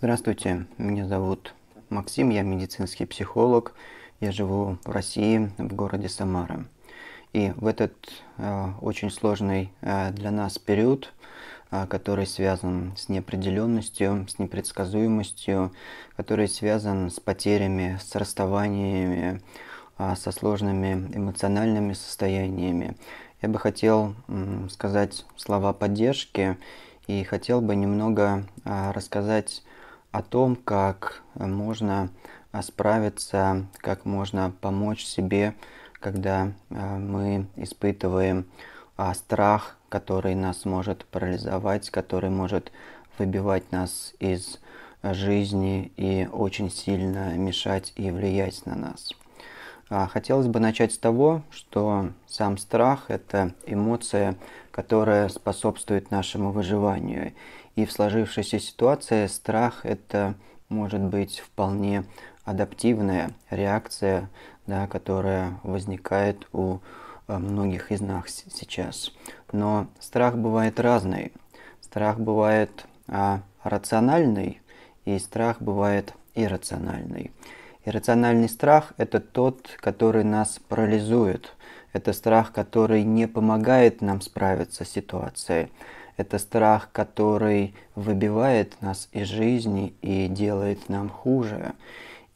Здравствуйте, меня зовут Максим, я медицинский психолог. Я живу в России, в городе Самара. И в этот э, очень сложный э, для нас период, э, который связан с неопределенностью, с непредсказуемостью, который связан с потерями, с расставаниями, э, со сложными эмоциональными состояниями, я бы хотел э, сказать слова поддержки и хотел бы немного э, рассказать о том, как можно э, справиться, как можно помочь себе, когда э, мы испытываем а, страх, который нас может парализовать, который может выбивать нас из жизни и очень сильно мешать и влиять на нас. А, хотелось бы начать с того, что сам страх – это эмоция, которая способствует нашему выживанию. И в сложившейся ситуации страх – это может быть вполне адаптивная реакция, да, которая возникает у э, многих из нас сейчас. Но страх бывает разный. Страх бывает а, рациональный, и страх бывает иррациональный. Иррациональный страх – это тот, который нас парализует – это страх, который не помогает нам справиться с ситуацией. Это страх, который выбивает нас из жизни и делает нам хуже.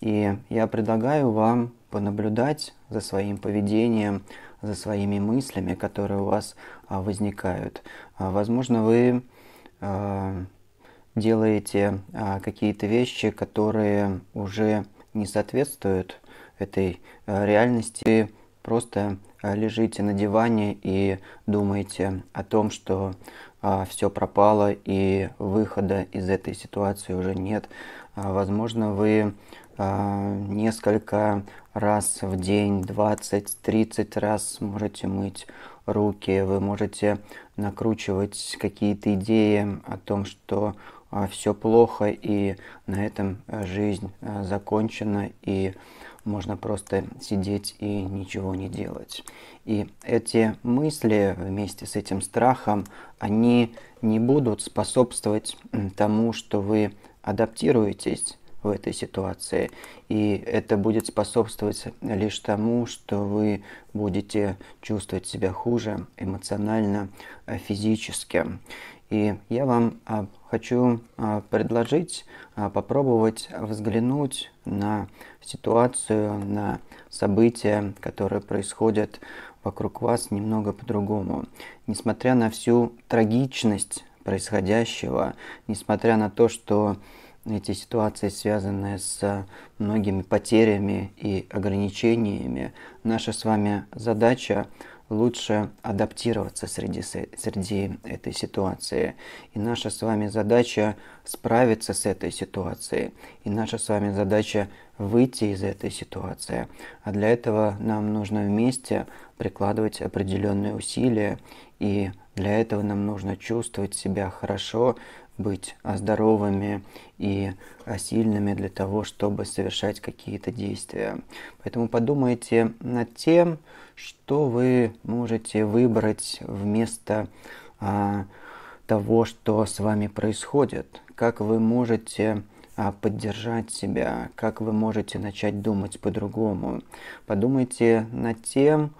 И я предлагаю вам понаблюдать за своим поведением, за своими мыслями, которые у вас а, возникают. А, возможно, вы а, делаете какие-то вещи, которые уже не соответствуют этой реальности, просто Э, лежите на диване и думаете о том, что а, все пропало и выхода из этой ситуации уже нет. А, возможно, вы а, несколько раз в день, 20-30 раз можете мыть руки, вы можете накручивать какие-то идеи о том, что а, все плохо и на этом жизнь э, закончена и можно просто сидеть и ничего не делать. И эти мысли вместе с этим страхом, они не будут способствовать тому, что вы адаптируетесь в этой ситуации. И это будет способствовать лишь тому, что вы будете чувствовать себя хуже эмоционально, э, физически. И я вам а, хочу а, предложить а, попробовать взглянуть на ситуацию, на события, которые происходят вокруг вас немного по-другому. Несмотря на всю трагичность происходящего, несмотря на то, что эти ситуации связаны с многими потерями и ограничениями, наша с вами задача лучше адаптироваться среди, среди этой ситуации. И наша с вами задача справиться с этой ситуацией. И наша с вами задача выйти из этой ситуации. А для этого нам нужно вместе прикладывать определенные усилия. И для этого нам нужно чувствовать себя хорошо, быть а, здоровыми и а, сильными для того, чтобы совершать какие-то действия. Поэтому подумайте над тем, что вы можете выбрать вместо а, того, что с вами происходит, как вы можете а, поддержать себя, как вы можете начать думать по-другому. Подумайте над тем,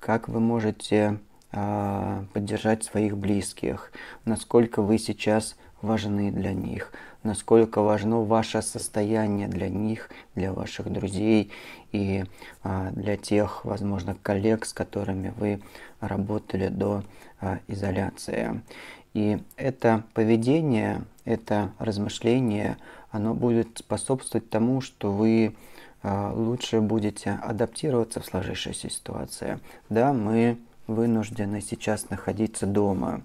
как вы можете а, поддержать своих близких, насколько вы сейчас важны для них, насколько важно ваше состояние для них, для ваших друзей и а, для тех, возможно, коллег, с которыми вы работали до а, изоляции. И это поведение, это размышление, оно будет способствовать тому, что вы а, лучше будете адаптироваться в сложившейся ситуации. Да, мы вынуждены сейчас находиться дома.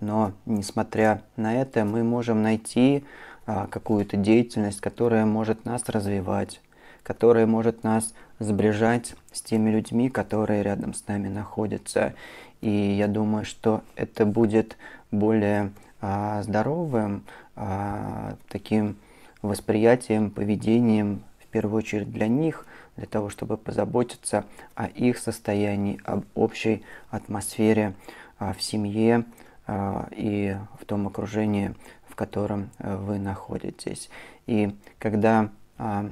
Но, несмотря на это, мы можем найти а, какую-то деятельность, которая может нас развивать, которая может нас сближать с теми людьми, которые рядом с нами находятся. И я думаю, что это будет более а, здоровым а, таким восприятием, поведением, в первую очередь для них, для того, чтобы позаботиться о их состоянии, об общей атмосфере а, в семье а, и в том окружении, в котором э, вы находитесь. И когда а,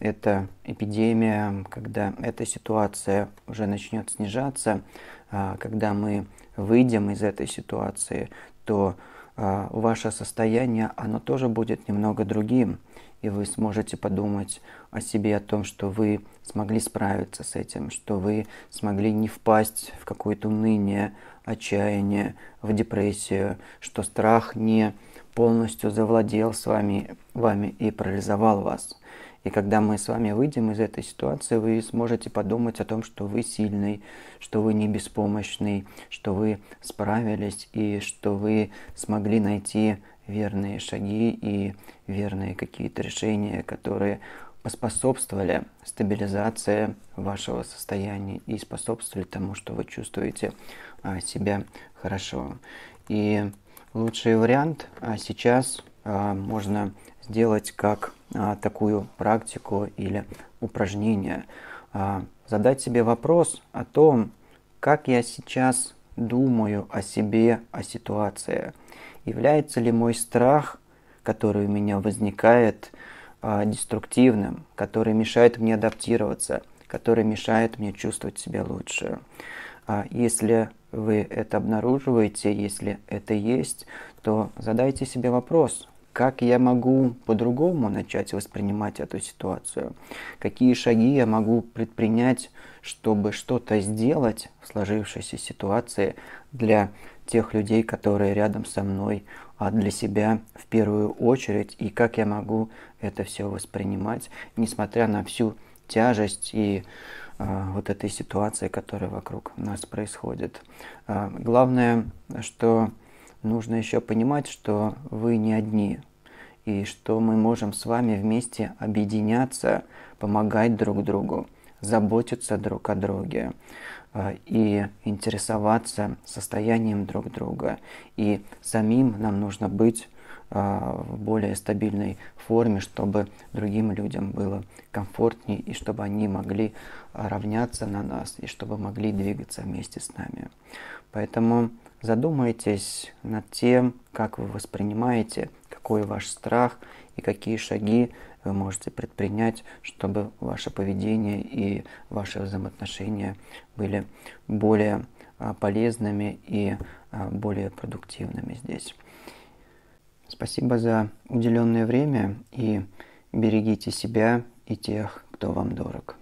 эта эпидемия, когда эта ситуация уже начнет снижаться, когда мы выйдем из этой ситуации, то ваше состояние, оно тоже будет немного другим и вы сможете подумать о себе, о том, что вы смогли справиться с этим, что вы смогли не впасть в какое-то уныние, отчаяние, в депрессию, что страх не полностью завладел с вами, вами и парализовал вас. И когда мы с вами выйдем из этой ситуации, вы сможете подумать о том, что вы сильный, что вы не беспомощный, что вы справились и что вы смогли найти верные шаги и верные какие-то решения, которые поспособствовали стабилизации вашего состояния и способствовали тому, что вы чувствуете а, себя хорошо. И лучший вариант а, сейчас а, можно сделать как такую практику или упражнение. Задать себе вопрос о том, как я сейчас думаю о себе, о ситуации. Является ли мой страх, который у меня возникает, а, деструктивным, который мешает мне адаптироваться, который мешает мне чувствовать себя лучше. А если вы это обнаруживаете, если это есть, то задайте себе вопрос, как я могу по-другому начать воспринимать эту ситуацию, какие шаги я могу предпринять, чтобы что-то сделать в сложившейся ситуации для тех людей, которые рядом со мной, а для себя в первую очередь, и как я могу это все воспринимать, несмотря на всю тяжесть и э, вот этой ситуации, которая вокруг нас происходит. Э, главное, что нужно еще понимать, что вы не одни, и что мы можем с вами вместе объединяться, помогать друг другу, заботиться друг о друге э, и интересоваться состоянием друг друга. И самим нам нужно быть а, в более стабильной форме, чтобы другим людям было комфортнее и чтобы они могли равняться на нас и чтобы могли двигаться вместе с нами. Поэтому задумайтесь над тем, как вы воспринимаете, какой ваш страх и какие шаги вы можете предпринять, чтобы ваше поведение и ваши взаимоотношения были более а, полезными и а, более продуктивными здесь. Спасибо за уделенное время и берегите себя и тех, кто вам дорог.